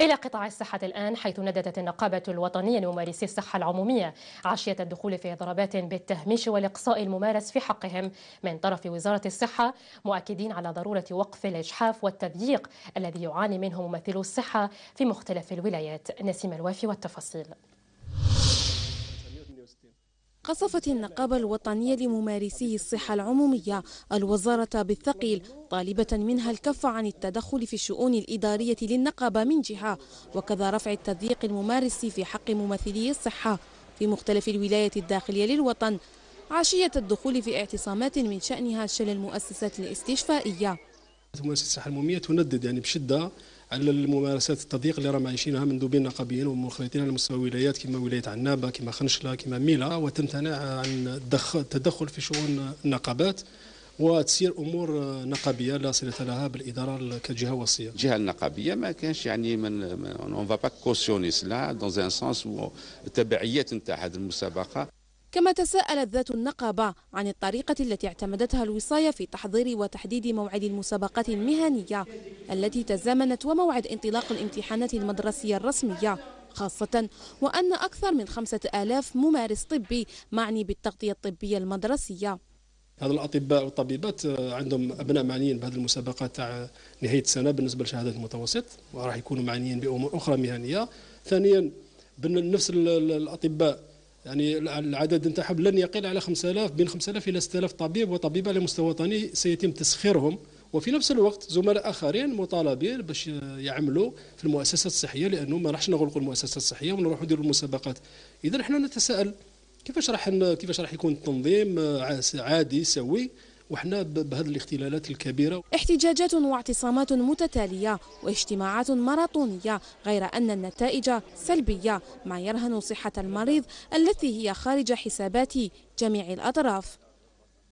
إلى قطاع الصحة الآن حيث نددت النقابة الوطنية لممارسي الصحة العمومية عشية الدخول في ضربات بالتهميش والإقصاء الممارس في حقهم من طرف وزارة الصحة مؤكدين على ضرورة وقف الإجحاف والتضييق الذي يعاني منه ممثلو الصحة في مختلف الولايات نسيم الوافي والتفاصيل قصفت النقابة الوطنية لممارسي الصحة العمومية الوزارة بالثقيل طالبة منها الكف عن التدخل في الشؤون الإدارية للنقابة من جهة وكذا رفع التضييق الممارس في حق ممثلي الصحة في مختلف الولايات الداخلية للوطن عشية الدخول في اعتصامات من شأنها شل المؤسسات الاستشفائية مؤسسة الصحة العمومية تندد يعني بشدة على الممارسات التضييق اللي راهم عايشينها منذ بين قبيل ومنخرطين على مستوى الولايات كما ولايه عنابه كما خنشله كما ميلا وتمتنع عن التدخل في شؤون النقابات وتسير امور نقابيه لا صله لها بالاداره كجهه وصيه. الجهه النقابيه ما كانش يعني من اون فا با كوسيوني سلا دون ان سونس التبعيات نتاع هذه المسابقه. كما تساءلت ذات النقابة عن الطريقة التي اعتمدتها الوصاية في تحضير وتحديد موعد المسابقات المهنية التي تزامنت وموعد انطلاق الامتحانات المدرسية الرسمية خاصة وأن أكثر من خمسة آلاف ممارس طبي معني بالتغطية الطبية المدرسية هذا الاطباء والطبيبات آه، عندهم ابناء معنيين بهذه المسابقه تاع نهايه السنه بالنسبه لشهاده المتوسط وراح يكونوا معنيين بامور اخرى مهنيه ثانيا نفس الاطباء يعني العدد نتاعهم لن يقل على 5000 بين 5000 الى 6000 طبيب وطبيبه على مستوى وطني سيتم تسخيرهم وفي نفس الوقت زملاء اخرين مطالبين باش يعملوا في المؤسسات الصحيه لانه ما راحش نغلقوا المؤسسات الصحيه ونروحوا نديروا المسابقات اذا احنا نتساءل كيفاش راح كيفاش راح يكون التنظيم عادي سوي وحنا بهذه الاختلالات الكبيرة احتجاجات واعتصامات متتالية واجتماعات ماراطونية غير أن النتائج سلبية ما يرهن صحة المريض التي هي خارج حسابات جميع الأطراف